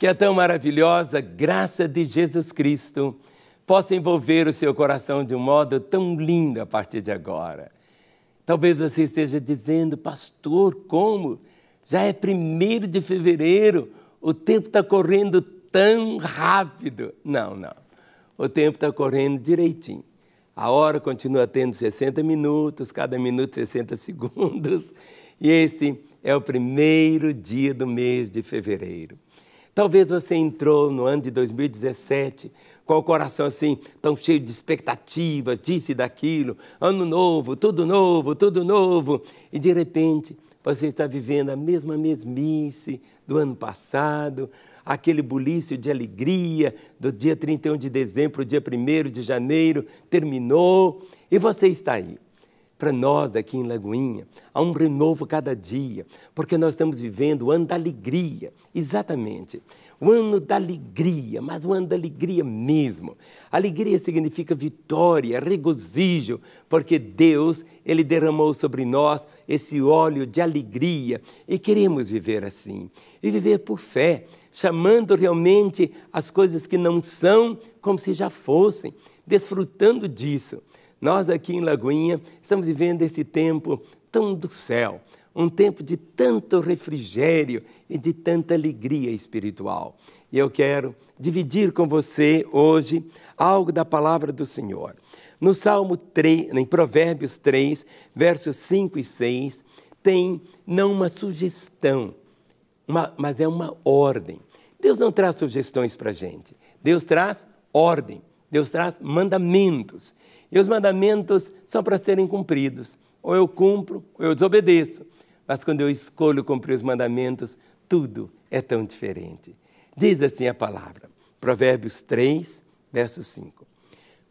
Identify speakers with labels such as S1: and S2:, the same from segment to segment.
S1: que a tão maravilhosa graça de Jesus Cristo possa envolver o seu coração de um modo tão lindo a partir de agora. Talvez você esteja dizendo, pastor, como? Já é primeiro de fevereiro, o tempo está correndo tão rápido. Não, não. O tempo está correndo direitinho. A hora continua tendo 60 minutos, cada minuto 60 segundos. E esse é o primeiro dia do mês de fevereiro. Talvez você entrou no ano de 2017 com o coração assim, tão cheio de expectativas, disse daquilo, ano novo, tudo novo, tudo novo, e de repente você está vivendo a mesma mesmice do ano passado, aquele bulício de alegria do dia 31 de dezembro, dia 1 de janeiro, terminou, e você está aí, para nós aqui em Lagoinha, há um renovo cada dia, porque nós estamos vivendo o ano da alegria, exatamente. O ano da alegria, mas o ano da alegria mesmo. Alegria significa vitória, regozijo, porque Deus, Ele derramou sobre nós esse óleo de alegria e queremos viver assim e viver por fé, chamando realmente as coisas que não são como se já fossem, desfrutando disso nós aqui em Lagoinha estamos vivendo esse tempo tão do céu, um tempo de tanto refrigério e de tanta alegria espiritual. E eu quero dividir com você hoje algo da palavra do Senhor. No Salmo 3, em Provérbios 3, versos 5 e 6, tem não uma sugestão, uma, mas é uma ordem. Deus não traz sugestões para a gente, Deus traz ordem. Deus traz mandamentos. E os mandamentos são para serem cumpridos. Ou eu cumpro, ou eu desobedeço. Mas quando eu escolho cumprir os mandamentos, tudo é tão diferente. Diz assim a palavra, Provérbios 3, verso 5.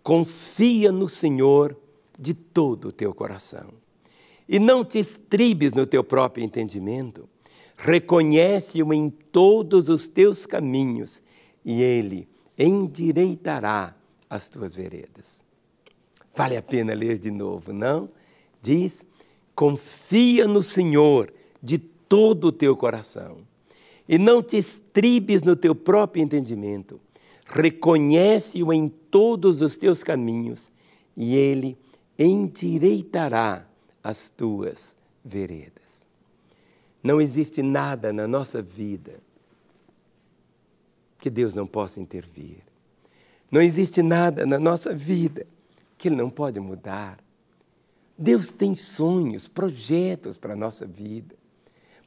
S1: Confia no Senhor de todo o teu coração e não te estribes no teu próprio entendimento. Reconhece-o em todos os teus caminhos, e ele endireitará as tuas veredas. Vale a pena ler de novo, não? Diz: confia no Senhor de todo o teu coração e não te estribes no teu próprio entendimento. Reconhece-o em todos os teus caminhos e ele endireitará as tuas veredas. Não existe nada na nossa vida que Deus não possa intervir. Não existe nada na nossa vida que Ele não pode mudar. Deus tem sonhos, projetos para a nossa vida.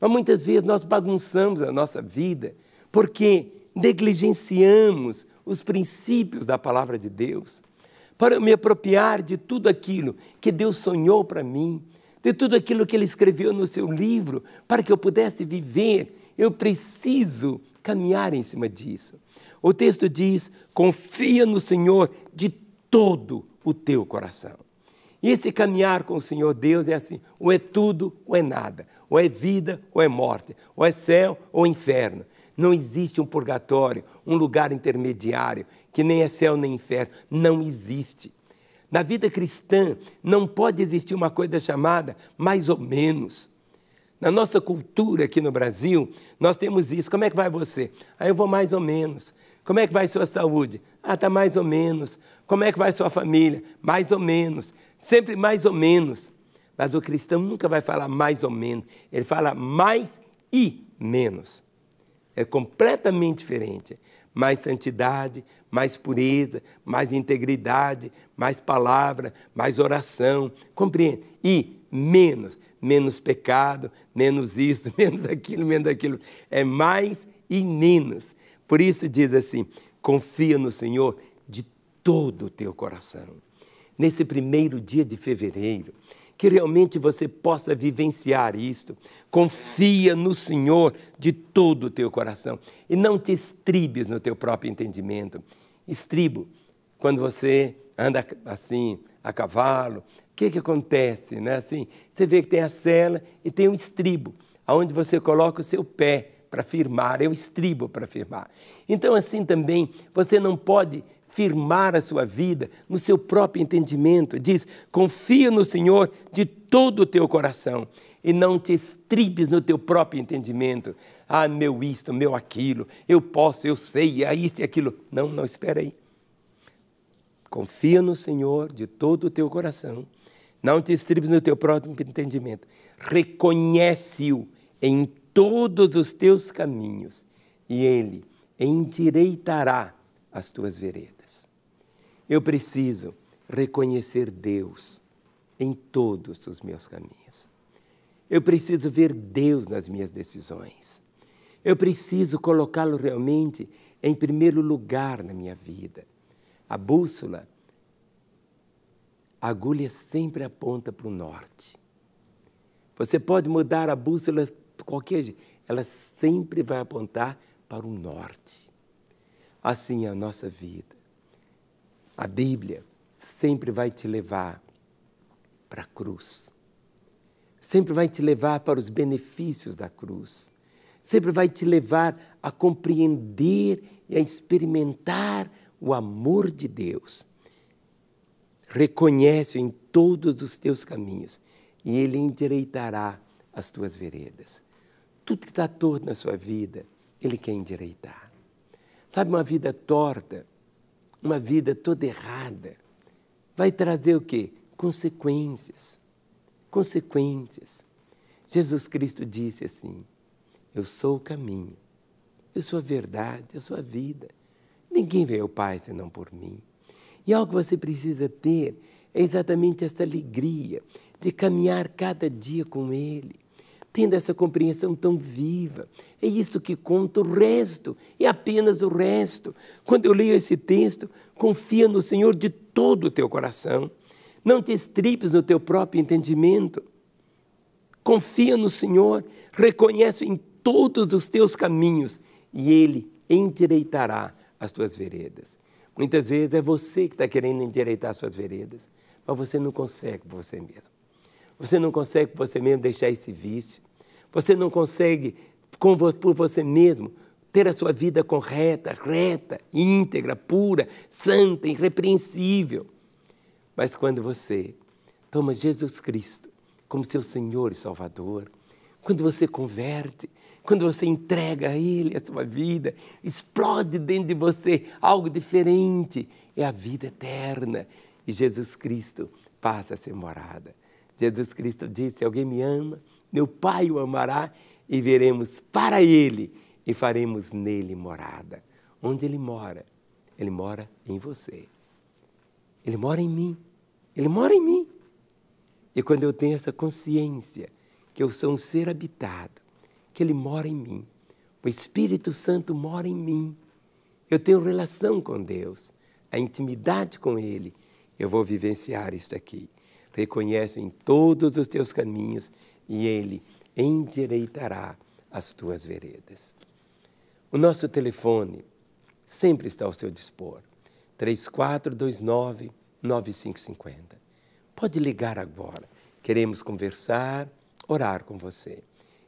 S1: Mas muitas vezes nós bagunçamos a nossa vida porque negligenciamos os princípios da palavra de Deus. Para me apropriar de tudo aquilo que Deus sonhou para mim, de tudo aquilo que Ele escreveu no seu livro, para que eu pudesse viver eu preciso caminhar em cima disso. O texto diz: confia no Senhor de todo o teu coração. E esse caminhar com o Senhor Deus é assim: ou é tudo ou é nada, ou é vida ou é morte, ou é céu ou inferno. Não existe um purgatório, um lugar intermediário, que nem é céu nem inferno. Não existe. Na vida cristã não pode existir uma coisa chamada mais ou menos. Na nossa cultura aqui no Brasil, nós temos isso. Como é que vai você? Ah, eu vou mais ou menos. Como é que vai sua saúde? Ah, está mais ou menos. Como é que vai sua família? Mais ou menos. Sempre mais ou menos. Mas o cristão nunca vai falar mais ou menos. Ele fala mais e menos. É completamente diferente. Mais santidade, mais pureza, mais integridade, mais palavra, mais oração. Compreende? E menos, menos pecado, menos isso, menos aquilo, menos aquilo. É mais e menos. Por isso diz assim: confia no Senhor de todo o teu coração. Nesse primeiro dia de fevereiro, que realmente você possa vivenciar isto. Confia no Senhor de todo o teu coração e não te estribes no teu próprio entendimento. Estribo, quando você anda assim, a cavalo. O que, que acontece? Né? Assim, você vê que tem a sela e tem o estribo, aonde você coloca o seu pé para firmar, é o estribo para firmar. Então, assim também, você não pode firmar a sua vida no seu próprio entendimento. Diz: confia no Senhor de todo o teu coração e não te estribes no teu próprio entendimento. Ah, meu isto, meu aquilo, eu posso, eu sei, é isso e aquilo. Não, não, espera aí. Confia no Senhor de todo o teu coração. Não te estribes no teu próprio entendimento. Reconhece-o em todos os teus caminhos e ele endireitará as tuas veredas. Eu preciso reconhecer Deus em todos os meus caminhos. Eu preciso ver Deus nas minhas decisões. Eu preciso colocá-lo realmente em primeiro lugar na minha vida a bússola, a agulha sempre aponta para o norte. Você pode mudar a bússola qualquer jeito, ela sempre vai apontar para o norte. Assim é a nossa vida. A Bíblia sempre vai te levar para a cruz. Sempre vai te levar para os benefícios da cruz. Sempre vai te levar a compreender e a experimentar o amor de Deus. Reconhece-o em todos os teus caminhos e ele endireitará as tuas veredas. Tudo que está torto na sua vida, ele quer endireitar. Sabe, uma vida torta, uma vida toda errada, vai trazer o quê? Consequências. Consequências. Jesus Cristo disse assim: Eu sou o caminho, eu sou a verdade, eu sou a vida. Ninguém vê o Pai senão por mim. E algo que você precisa ter é exatamente essa alegria de caminhar cada dia com Ele, tendo essa compreensão tão viva. É isso que conta o resto, é apenas o resto. Quando eu leio esse texto, confia no Senhor de todo o teu coração. Não te estripes no teu próprio entendimento. Confia no Senhor, reconhece em todos os teus caminhos e Ele endireitará as suas veredas. Muitas vezes é você que está querendo endireitar as suas veredas, mas você não consegue por você mesmo. Você não consegue por você mesmo deixar esse vício. Você não consegue por você mesmo ter a sua vida correta, reta, íntegra, pura, santa, irrepreensível. Mas quando você toma Jesus Cristo como seu Senhor e Salvador, quando você converte, quando você entrega a Ele a sua vida, explode dentro de você algo diferente. É a vida eterna. E Jesus Cristo passa a ser morada. Jesus Cristo disse: Alguém me ama, meu Pai o amará, e veremos para Ele e faremos nele morada. Onde Ele mora? Ele mora em você. Ele mora em mim. Ele mora em mim. E quando eu tenho essa consciência, que eu sou um ser habitado, que Ele mora em mim. O Espírito Santo mora em mim. Eu tenho relação com Deus, a intimidade com Ele. Eu vou vivenciar isto aqui. Reconheço em todos os teus caminhos e Ele endireitará as tuas veredas. O nosso telefone sempre está ao seu dispor. 3429 9550. Pode ligar agora. Queremos conversar orar com você.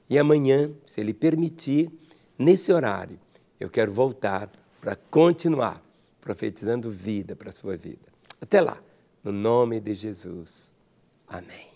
S1: E amanhã, se Ele permitir, nesse horário, eu quero voltar para continuar profetizando vida para a sua vida. Até lá, no nome de Jesus. Amém.